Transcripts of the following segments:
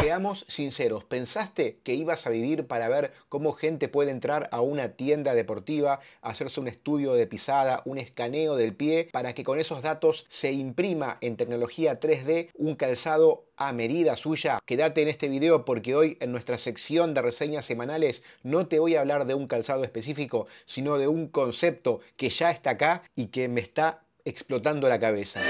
Seamos sinceros, ¿pensaste que ibas a vivir para ver cómo gente puede entrar a una tienda deportiva, hacerse un estudio de pisada, un escaneo del pie, para que con esos datos se imprima en tecnología 3D un calzado a medida suya. Quédate en este video porque hoy en nuestra sección de reseñas semanales no te voy a hablar de un calzado específico, sino de un concepto que ya está acá y que me está explotando la cabeza.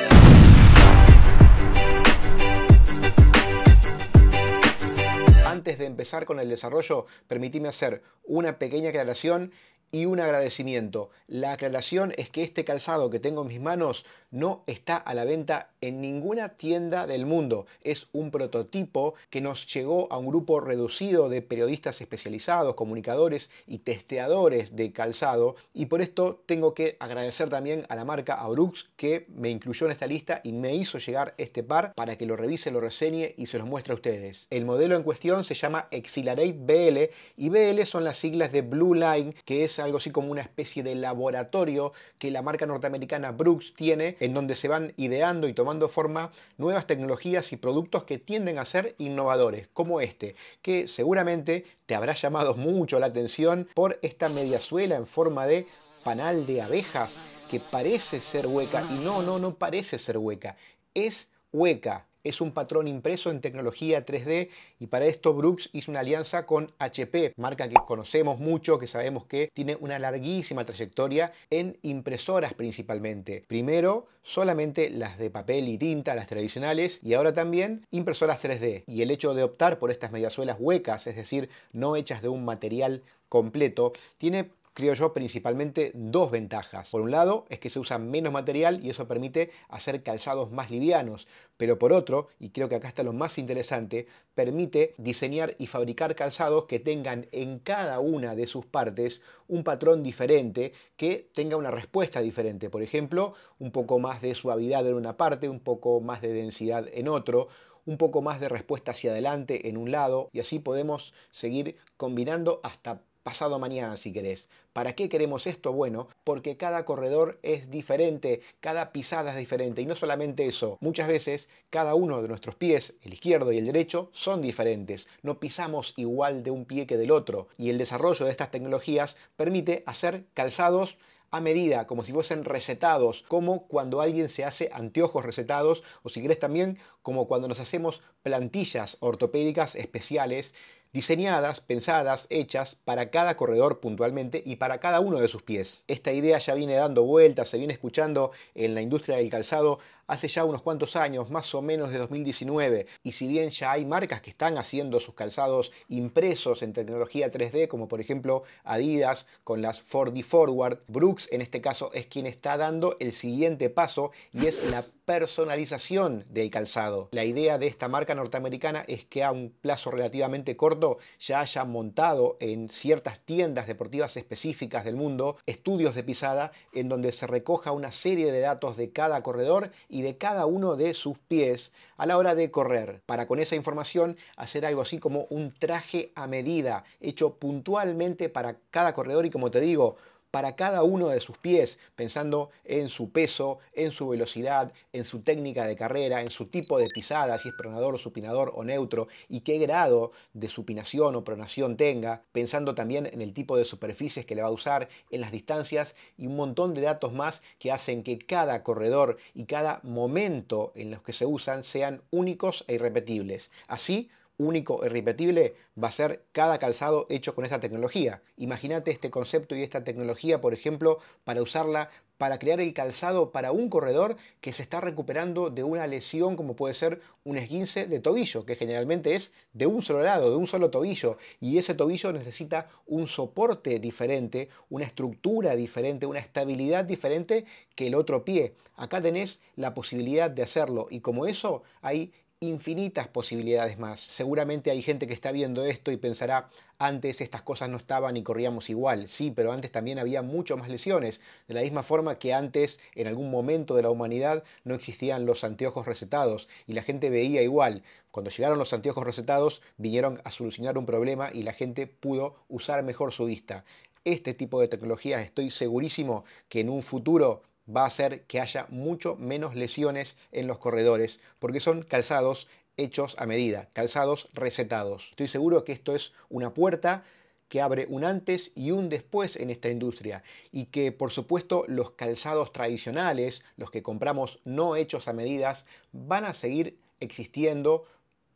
empezar con el desarrollo, permitime hacer una pequeña aclaración y un agradecimiento. La aclaración es que este calzado que tengo en mis manos no está a la venta en ninguna tienda del mundo. Es un prototipo que nos llegó a un grupo reducido de periodistas especializados, comunicadores y testeadores de calzado. Y por esto tengo que agradecer también a la marca Brooks que me incluyó en esta lista y me hizo llegar este par para que lo revise, lo reseñe y se los muestre a ustedes. El modelo en cuestión se llama Exilarate BL y BL son las siglas de Blue Line, que es algo así como una especie de laboratorio que la marca norteamericana Brooks tiene en donde se van ideando y tomando forma nuevas tecnologías y productos que tienden a ser innovadores, como este, que seguramente te habrá llamado mucho la atención por esta mediazuela en forma de panal de abejas que parece ser hueca y no, no, no parece ser hueca, es hueca es un patrón impreso en tecnología 3D y para esto Brooks hizo una alianza con HP, marca que conocemos mucho, que sabemos que tiene una larguísima trayectoria en impresoras principalmente. Primero solamente las de papel y tinta, las tradicionales, y ahora también impresoras 3D. Y el hecho de optar por estas mediasuelas huecas, es decir, no hechas de un material completo, tiene creo yo, principalmente dos ventajas. Por un lado, es que se usa menos material y eso permite hacer calzados más livianos, pero por otro, y creo que acá está lo más interesante, permite diseñar y fabricar calzados que tengan en cada una de sus partes un patrón diferente que tenga una respuesta diferente. Por ejemplo, un poco más de suavidad en una parte, un poco más de densidad en otro, un poco más de respuesta hacia adelante en un lado y así podemos seguir combinando hasta pasado mañana si querés. ¿Para qué queremos esto? Bueno, porque cada corredor es diferente, cada pisada es diferente y no solamente eso, muchas veces cada uno de nuestros pies, el izquierdo y el derecho, son diferentes, no pisamos igual de un pie que del otro y el desarrollo de estas tecnologías permite hacer calzados a medida, como si fuesen recetados, como cuando alguien se hace anteojos recetados, o si querés también, como cuando nos hacemos plantillas ortopédicas especiales diseñadas, pensadas, hechas para cada corredor puntualmente y para cada uno de sus pies. Esta idea ya viene dando vueltas, se viene escuchando en la industria del calzado hace ya unos cuantos años, más o menos de 2019, y si bien ya hay marcas que están haciendo sus calzados impresos en tecnología 3D, como por ejemplo Adidas con las 4D Forward, Brooks en este caso es quien está dando el siguiente paso y es la personalización del calzado. La idea de esta marca norteamericana es que a un plazo relativamente corto ya haya montado en ciertas tiendas deportivas específicas del mundo estudios de pisada en donde se recoja una serie de datos de cada corredor y y de cada uno de sus pies a la hora de correr, para con esa información hacer algo así como un traje a medida, hecho puntualmente para cada corredor y como te digo, para cada uno de sus pies, pensando en su peso, en su velocidad, en su técnica de carrera, en su tipo de pisada, si es pronador supinador o neutro, y qué grado de supinación o pronación tenga, pensando también en el tipo de superficies que le va a usar, en las distancias y un montón de datos más que hacen que cada corredor y cada momento en los que se usan sean únicos e irrepetibles. Así, único y e repetible va a ser cada calzado hecho con esta tecnología. Imagínate este concepto y esta tecnología, por ejemplo, para usarla para crear el calzado para un corredor que se está recuperando de una lesión como puede ser un esguince de tobillo, que generalmente es de un solo lado, de un solo tobillo, y ese tobillo necesita un soporte diferente, una estructura diferente, una estabilidad diferente que el otro pie. Acá tenés la posibilidad de hacerlo y como eso hay infinitas posibilidades más. Seguramente hay gente que está viendo esto y pensará, antes estas cosas no estaban y corríamos igual. Sí, pero antes también había mucho más lesiones. De la misma forma que antes, en algún momento de la humanidad, no existían los anteojos recetados y la gente veía igual. Cuando llegaron los anteojos recetados, vinieron a solucionar un problema y la gente pudo usar mejor su vista este tipo de tecnologías estoy segurísimo que en un futuro va a hacer que haya mucho menos lesiones en los corredores, porque son calzados hechos a medida, calzados recetados. Estoy seguro que esto es una puerta que abre un antes y un después en esta industria y que por supuesto los calzados tradicionales, los que compramos no hechos a medidas, van a seguir existiendo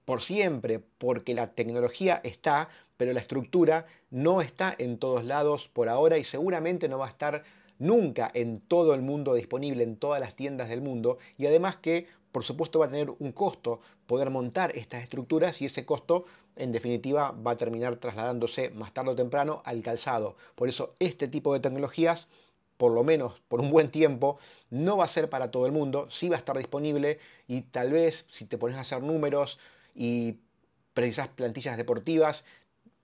por siempre porque la tecnología está, pero la estructura no está en todos lados por ahora y seguramente no va a estar nunca en todo el mundo disponible, en todas las tiendas del mundo, y además que, por supuesto, va a tener un costo poder montar estas estructuras y ese costo, en definitiva, va a terminar trasladándose más tarde o temprano al calzado. Por eso, este tipo de tecnologías por lo menos por un buen tiempo, no va a ser para todo el mundo, sí va a estar disponible y tal vez si te pones a hacer números y precisas plantillas deportivas,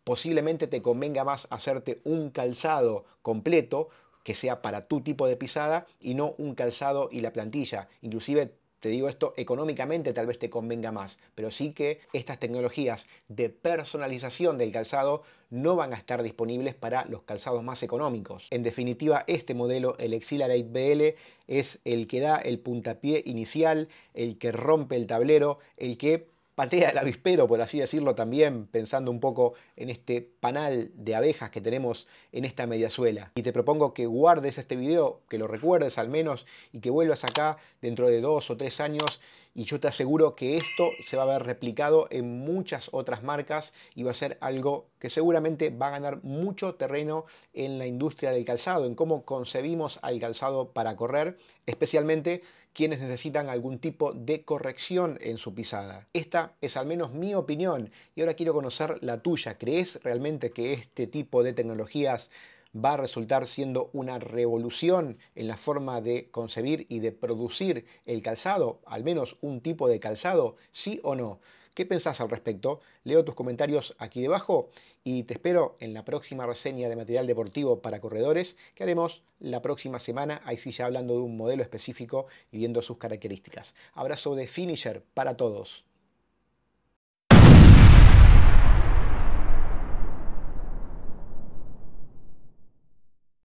posiblemente te convenga más hacerte un calzado completo que sea para tu tipo de pisada y no un calzado y la plantilla. Inclusive te digo esto, económicamente tal vez te convenga más, pero sí que estas tecnologías de personalización del calzado no van a estar disponibles para los calzados más económicos. En definitiva, este modelo, el Exhilarate BL, es el que da el puntapié inicial, el que rompe el tablero, el que patea el avispero, por así decirlo también, pensando un poco en este panal de abejas que tenemos en esta mediazuela. Y te propongo que guardes este video, que lo recuerdes al menos, y que vuelvas acá dentro de dos o tres años, y yo te aseguro que esto se va a ver replicado en muchas otras marcas y va a ser algo que seguramente va a ganar mucho terreno en la industria del calzado, en cómo concebimos al calzado para correr, especialmente quienes necesitan algún tipo de corrección en su pisada. Esta es al menos mi opinión y ahora quiero conocer la tuya. ¿Crees realmente que este tipo de tecnologías va a resultar siendo una revolución en la forma de concebir y de producir el calzado, al menos un tipo de calzado, sí o no. ¿Qué pensás al respecto? Leo tus comentarios aquí debajo y te espero en la próxima reseña de material deportivo para corredores que haremos la próxima semana. Ahí sí ya hablando de un modelo específico y viendo sus características. Abrazo de finisher para todos.